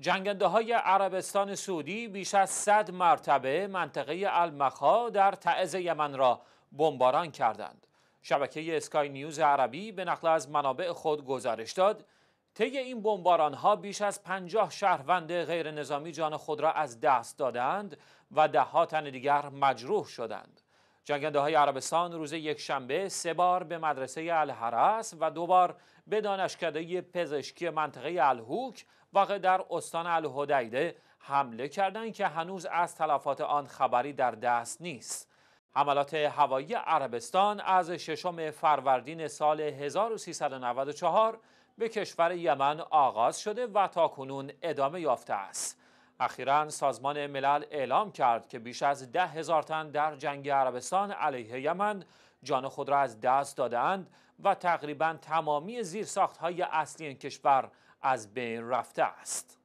جنگنده های عربستان سعودی بیش از 100 مرتبه منطقه المخا در تعز یمن را بمباران کردند. شبکه اسکای نیوز عربی به نقل از منابع خود گزارش داد طی این بمباران ها بیش از 50 شهروند غیر نظامی جان خود را از دست دادند و ده ها تن دیگر مجروح شدند. جنگنده های عربستان روز یک شنبه سه بار به مدرسه الحرس و دو بار به دانشکده پزشکی منطقه الهوک واقع در استان الهدیده حمله کردند که هنوز از تلفات آن خبری در دست نیست حملات هوایی عربستان از ششم فروردین سال 1394 به کشور یمن آغاز شده و تا کنون ادامه یافته است اخیرا سازمان ملل اعلام کرد که بیش از ده هزار تن در جنگ عربستان علیه یمن جان خود را از دست دادند و تقریبا تمامی زیرساخت های اصلی این کشور از بین رفته است.